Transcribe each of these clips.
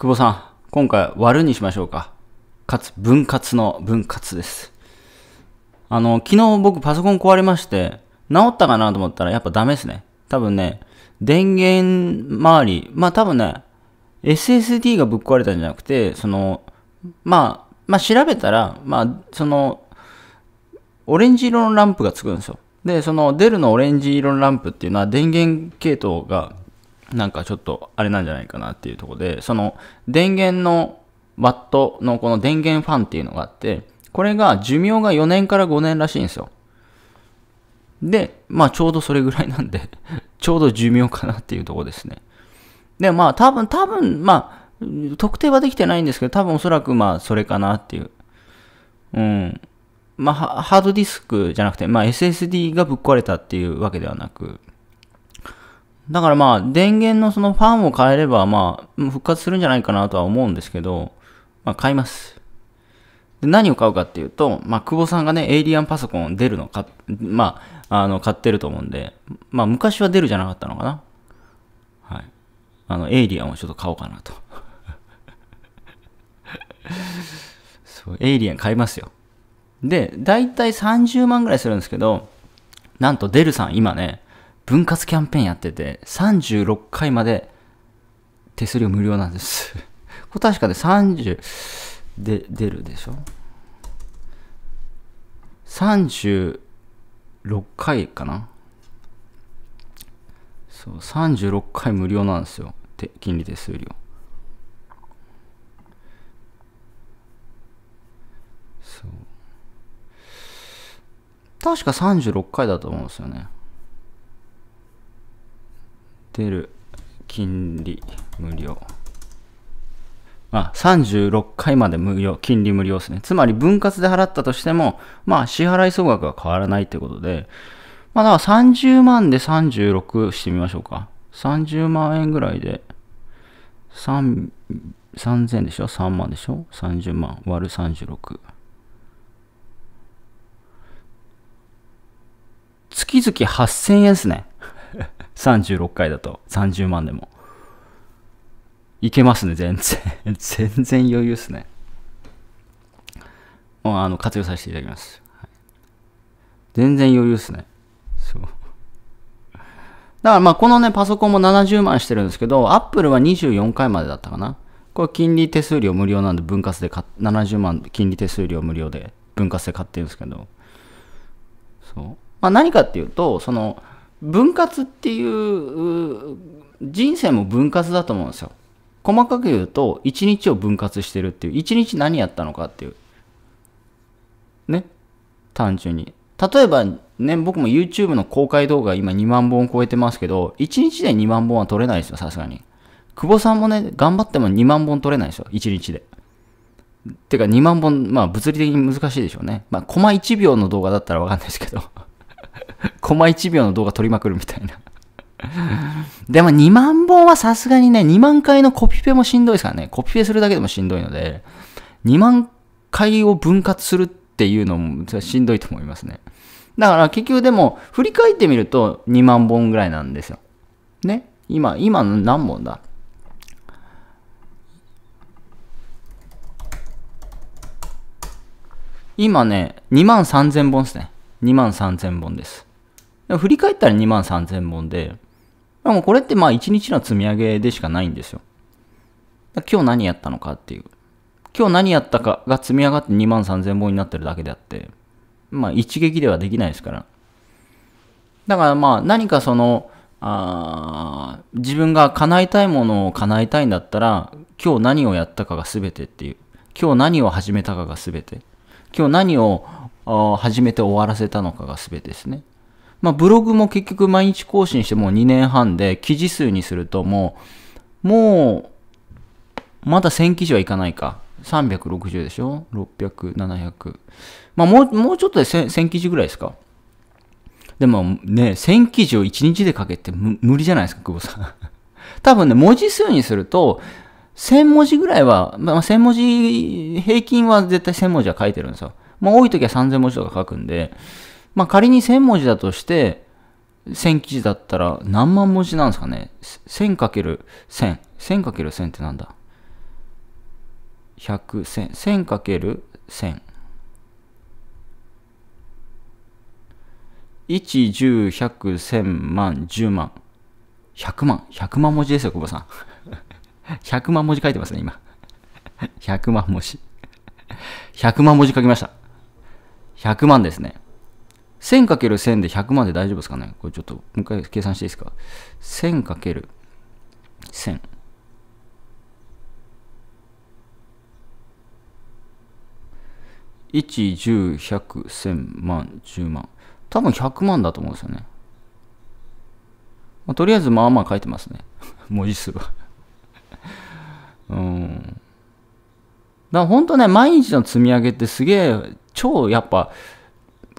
久保さん、今回割るにしましょうか。かつ、分割の分割です。あの、昨日僕パソコン壊れまして、治ったかなと思ったらやっぱダメですね。多分ね、電源周り、まあ多分ね、SSD がぶっ壊れたんじゃなくて、その、まあ、まあ調べたら、まあ、その、オレンジ色のランプがつくんですよ。で、その出るのオレンジ色のランプっていうのは電源系統がなんかちょっとあれなんじゃないかなっていうとこで、その電源のワットのこの電源ファンっていうのがあって、これが寿命が4年から5年らしいんですよ。で、まあちょうどそれぐらいなんで ちょうど寿命かなっていうとこですね。で、まあ多分、多分、まあ、特定はできてないんですけど、多分おそらくまあそれかなっていう。うん。まあハードディスクじゃなくて、まあ SSD がぶっ壊れたっていうわけではなく、だからまあ、電源のそのファンを変えれば、まあ、復活するんじゃないかなとは思うんですけど、まあ、買います。で、何を買うかっていうと、まあ、久保さんがね、エイリアンパソコン出るのか、まあ、あの、買ってると思うんで、まあ、昔は出るじゃなかったのかな。はい。あの、エイリアンをちょっと買おうかなと。そう、エイリアン買いますよ。で、だいたい30万ぐらいするんですけど、なんとデルさん今ね、分割キャンペーンやってて、36回まで手数料無料なんです これ確かで30で出るでしょ ?36 回かなそう、36回無料なんですよ。金利手数料。そう。確か36回だと思うんですよね。出てる金利無料。まあ、36回まで無料、金利無料ですね。つまり分割で払ったとしても、まあ、支払い総額は変わらないということで、まあ、だから30万で36してみましょうか。30万円ぐらいで、3、3000でしょ ?3 万でしょ ?30 万割る36。月々8000円ですね。36回だと30万でも。いけますね、全然。全然余裕っすね。もうあの、活用させていただきます。はい、全然余裕っすね。そう。だからまあこのね、パソコンも70万してるんですけど、アップルは24回までだったかな。これ金利手数料無料なんで分割で買70万金利手数料無料で分割で買ってるんですけど、そう。まあ何かっていうと、その、分割っていう人生も分割だと思うんですよ細かく言うと一日を分割してるっていう一日何やったのかっていうね単純に例えばね僕も YouTube の公開動画今2万本超えてますけど1日で2万本は撮れないですよさすがに久保さんもね頑張っても2万本撮れないですよ1日でてか2万本まあ物理的に難しいでしょうねまあコマ1秒の動画だったらわかんないですけど コマ1秒の動画撮りまくるみたいな でも2万本はさすがにね、2万回のコピペもしんどいですからね、コピペするだけでもしんどいので、2万回を分割するっていうのもしんどいと思いますね。だから結局でも、振り返ってみると2万本ぐらいなんですよ。ね今、今何本だ今ね、2万3000本ですね。2万3000本です。振り返ったら2万3000本で、でもこれってまあ1日の積み上げでしかないんですよ。今日何やったのかっていう。今日何やったかが積み上がって2万3000本になってるだけであって、まあ一撃ではできないですから。だからまあ何かその、あ自分が叶えたいものを叶えたいんだったら、今日何をやったかが全てっていう。今日何を始めたかが全て。今日何を始めて終わらせたのかが全てですね。まあ、ブログも結局毎日更新してもう2年半で、記事数にするともう、もう、まだ1000記事はいかないか。360でしょ ?600、700。まあ、もう、もうちょっとで 1000, 1000記事ぐらいですかでもね、1000記事を1日で書けて無理じゃないですか、久保さん。多分ね、文字数にすると、1000文字ぐらいは、まあ、1000文字、平均は絶対1000文字は書いてるんですよ。まあ、多い時は3000文字とか書くんで、まあ、仮に1000文字だとして、1000記事だったら何万文字なんですかね ?1000×1000。1000×1000 ってなんだ ?100、1000。1000×1000。1、10、100、1000万、10万。100万。100万文字ですよ、久保さん。100 万文字書いてますね、今。100万文字。100万文字書きました。100万ですね。1000×1000 で100万で大丈夫ですかねこれちょっともう一回計算していいですか ?1000×1000。1、10、100、1000万、10万。多分100万だと思うんですよね。まあ、とりあえずまあまあ書いてますね。文字数はうん。だから本当ね、毎日の積み上げってすげえ、超やっぱ、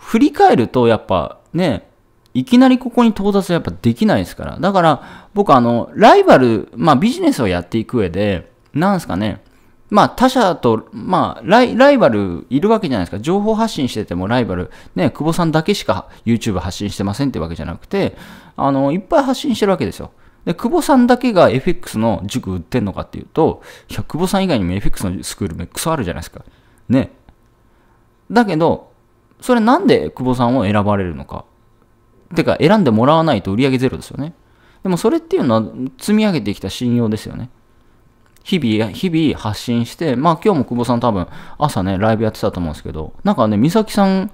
振り返るとやっぱね、いきなりここに到達はやっぱできないですから。だから僕あの、ライバル、まあビジネスをやっていく上で、なんすかね、まあ他者と、まあライライバルいるわけじゃないですか。情報発信しててもライバル、ね、久保さんだけしか YouTube 発信してませんってわけじゃなくて、あの、いっぱい発信してるわけですよ。で、久保さんだけが FX の塾売ってんのかっていうと、いや、久保さん以外にも FX のスクールめっくそあるじゃないですか。ね。だけど、それなんで久保さんを選ばれるのか。てか、選んでもらわないと売り上げゼロですよね。でもそれっていうのは積み上げてきた信用ですよね。日々、日々発信して、まあ今日も久保さん多分朝ね、ライブやってたと思うんですけど、なんかね、美咲さん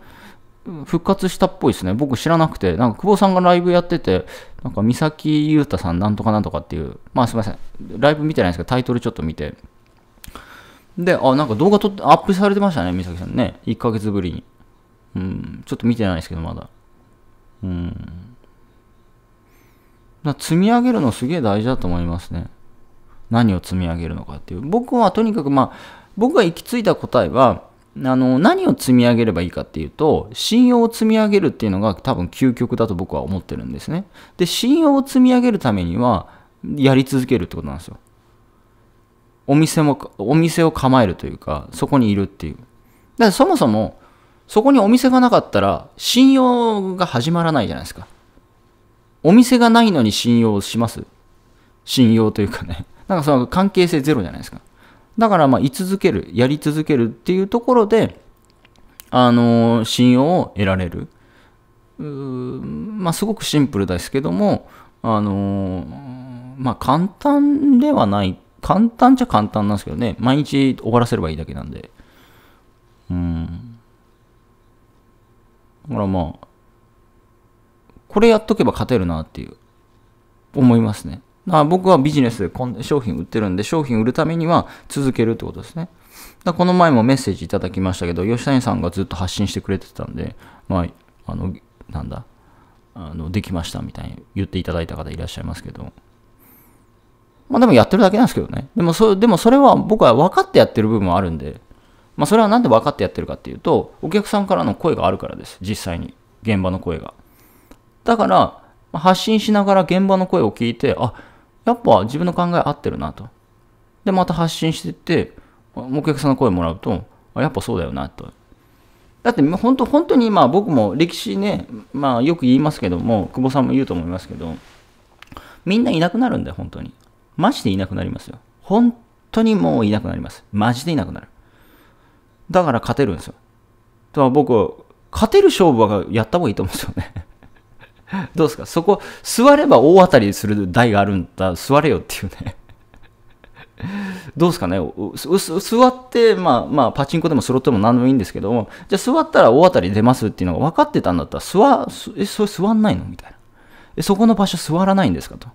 復活したっぽいですね。僕知らなくて、なんか久保さんがライブやってて、なんか美咲優太さんなんとかなんとかっていう、まあすいません、ライブ見てないんですけど、タイトルちょっと見て。で、あ、なんか動画撮って、アップされてましたね、美咲さんね。1ヶ月ぶりに。うん、ちょっと見てないですけど、まだ。うん。だ積み上げるのすげえ大事だと思いますね。何を積み上げるのかっていう。僕はとにかく、まあ、僕が行き着いた答えは、あの、何を積み上げればいいかっていうと、信用を積み上げるっていうのが多分究極だと僕は思ってるんですね。で、信用を積み上げるためには、やり続けるってことなんですよ。お店も、お店を構えるというか、そこにいるっていう。だからそもそも、そこにお店がなかったら信用が始まらないじゃないですか。お店がないのに信用します信用というかね。なんかその関係性ゼロじゃないですか。だからまあ居続ける、やり続けるっていうところで、あのー、信用を得られる。うまあすごくシンプルですけども、あのー、まあ簡単ではない。簡単っちゃ簡単なんですけどね。毎日終わらせればいいだけなんで。うん。だらまあ、これやっとけば勝てるなっていう、思いますね。だから僕はビジネスで商品売ってるんで、商品売るためには続けるってことですね。だこの前もメッセージいただきましたけど、吉谷さんがずっと発信してくれてたんで、まあ、あの、なんだ、あの、できましたみたいに言っていただいた方いらっしゃいますけど、まあでもやってるだけなんですけどね。でもそ、でもそれは僕は分かってやってる部分もあるんで、まあ、それはなんで分かってやってるかっていうと、お客さんからの声があるからです。実際に。現場の声が。だから、発信しながら現場の声を聞いて、あ、やっぱ自分の考え合ってるなと。で、また発信していって、お客さんの声もらうと、あ、やっぱそうだよなと。だって本当、本当に今僕も歴史ね、まあよく言いますけども、久保さんも言うと思いますけど、みんないなくなるんだよ、本当に。マジでいなくなりますよ。本当にもういなくなります。マジでいなくなる。だから勝てるんですよ。だから僕、勝てる勝負はやった方がいいと思うんですよね。どうですかそこ、座れば大当たりする台があるんだ、座れよっていうね。どうですかね座って、まあまあ、パチンコでもスロットでも何でもいいんですけども、じゃあ座ったら大当たり出ますっていうのが分かってたんだったら、座、え、それ座んないのみたいな。え、そこの場所座らないんですかと。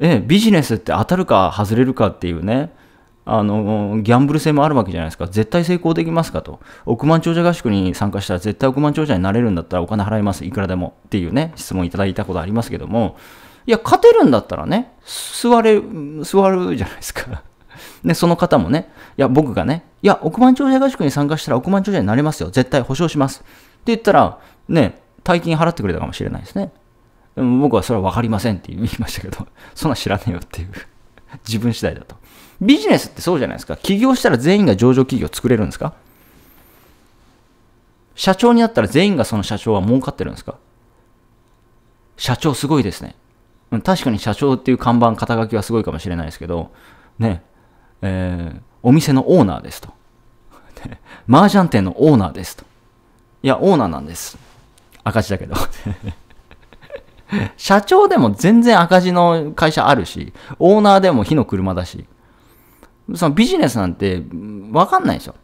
え、ビジネスって当たるか外れるかっていうね、あの、ギャンブル性もあるわけじゃないですか。絶対成功できますかと。億万長者合宿に参加したら絶対億万長者になれるんだったらお金払います。いくらでも。っていうね、質問いただいたことありますけども、いや、勝てるんだったらね、座れ、座るじゃないですか。で、その方もね、いや、僕がね、いや、億万長者合宿に参加したら億万長者になれますよ。絶対保証します。って言ったら、ね、大金払ってくれたかもしれないですね。でも僕はそれは分かりませんって言いましたけど、そんな知らねえよっていう。自分次第だと。ビジネスってそうじゃないですか。起業したら全員が上場企業作れるんですか社長になったら全員がその社長は儲かってるんですか社長すごいですね。確かに社長っていう看板、肩書きはすごいかもしれないですけど、ね、えー、お店のオーナーですと。麻雀店のオーナーですと。いや、オーナーなんです。赤字だけど 社長でも全然赤字の会社あるし、オーナーでも火の車だし、そのビジネスなんて分かんないでしょ。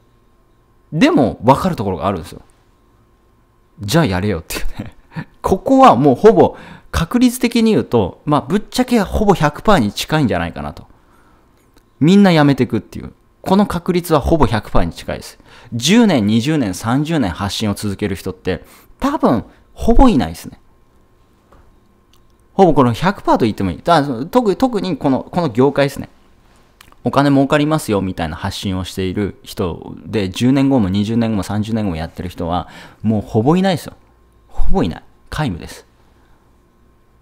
でも分かるところがあるんですよ。じゃあやれよっていうね。ここはもうほぼ確率的に言うと、まあぶっちゃけほぼ100%に近いんじゃないかなと。みんな辞めてくっていう。この確率はほぼ100%に近いです。10年、20年、30年発信を続ける人って多分ほぼいないですね。ほぼこの100%と言ってもいい。だ特特にこのこの業界ですね。お金儲かりますよみたいな発信をしている人で、10年後も20年後も30年後もやってる人は、もうほぼいないですよ。ほぼいない。皆無です。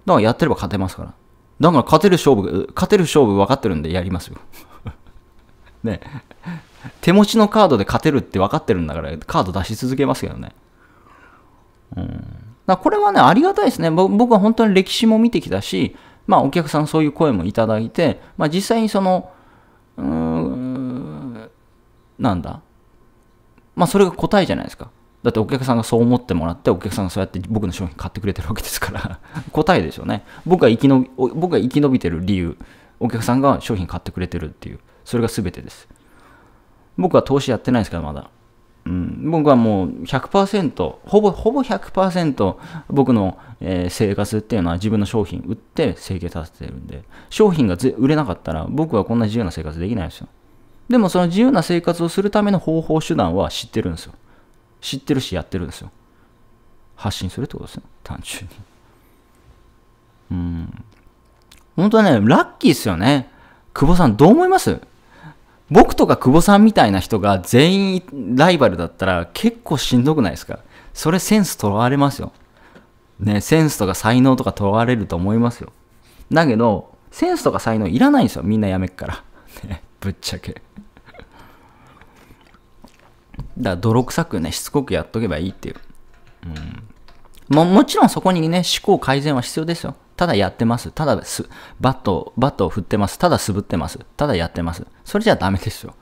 だからやってれば勝てますから。だから勝てる勝負、勝てる勝負分かってるんでやりますよ。ね。手持ちのカードで勝てるって分かってるんだから、カード出し続けますけどね。うん。だこれはね、ありがたいですね。僕は本当に歴史も見てきたし、まあ、お客さんそういう声もいただいて、まあ、実際にその、うーん、なんだ。まあ、それが答えじゃないですか。だってお客さんがそう思ってもらって、お客さんがそうやって僕の商品買ってくれてるわけですから 答えでしょうね。僕が生きのび、僕が生き延びてる理由、お客さんが商品買ってくれてるっていう、それが全てです。僕は投資やってないですから、まだ。うん、僕はもう100%ほぼほぼ100%僕の、えー、生活っていうのは自分の商品売って生計させてるんで商品が売れなかったら僕はこんな自由な生活できないですよでもその自由な生活をするための方法手段は知ってるんですよ知ってるしやってるんですよ発信するってことですよ。単純にうん本当はねラッキーっすよね久保さんどう思います僕とか久保さんみたいな人が全員ライバルだったら結構しんどくないですかそれセンスとらわれますよ。ね、センスとか才能とかとらわれると思いますよ。だけど、センスとか才能いらないんですよ。みんなやめっから。ね、ぶっちゃけ。だから泥臭くね、しつこくやっとけばいいっていう。うん、ももちろんそこにね、思考改善は必要ですよ。ただやってます。ただす、バット、バットを振ってます。ただ滑ってます。ただやってます。それじゃダメですよ。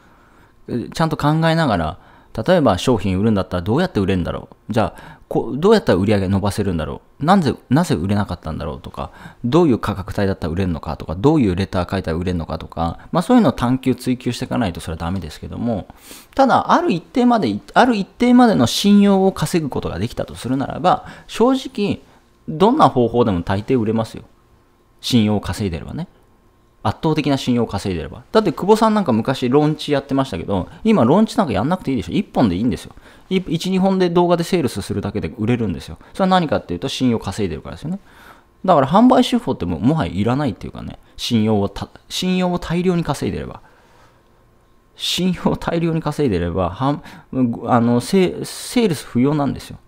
ちゃんと考えながら、例えば商品売るんだったらどうやって売れるんだろうじゃあこどうやったら売り上げ伸ばせるんだろうなぜなぜ売れなかったんだろうとかどういう価格帯だったら売れるのかとかどういうレター書いたら売れるのかとか、まあ、そういうのを探求追求していかないとそれはダメですけどもただある一定まである一定までの信用を稼ぐことができたとするならば正直どんな方法でも大抵売れますよ。信用を稼いでればね。圧倒的な信用を稼いでれば。だって久保さんなんか昔ローンチやってましたけど、今ローンチなんかやんなくていいでしょ。1本でいいんですよ。1、2本で動画でセールスするだけで売れるんですよ。それは何かっていうと信用を稼いでるからですよね。だから販売手法ってももはやいらないっていうかね、信用を信用を大量に稼いでれば。信用を大量に稼いでれば、はあのセセールス不要なんですよ。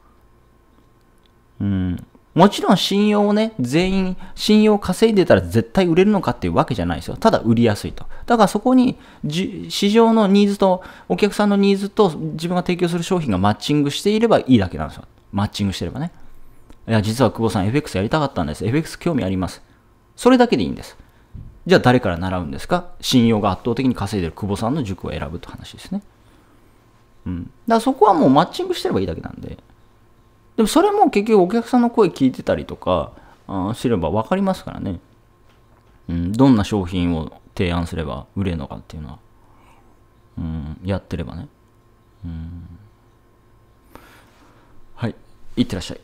うん。もちろん信用をね、全員、信用を稼いでたら絶対売れるのかっていうわけじゃないですよ。ただ売りやすいと。だからそこに、市場のニーズと、お客さんのニーズと自分が提供する商品がマッチングしていればいいだけなんですよ。マッチングしてればね。いや、実は久保さん FX やりたかったんです。FX 興味あります。それだけでいいんです。じゃあ誰から習うんですか信用が圧倒的に稼いでる久保さんの塾を選ぶって話ですね。うん。だからそこはもうマッチングしてればいいだけなんで。でもそれも結局お客さんの声聞いてたりとかあすれば分かりますからね、うん、どんな商品を提案すれば売れるのかっていうのは、うん、やってればね、うん、はいいってらっしゃい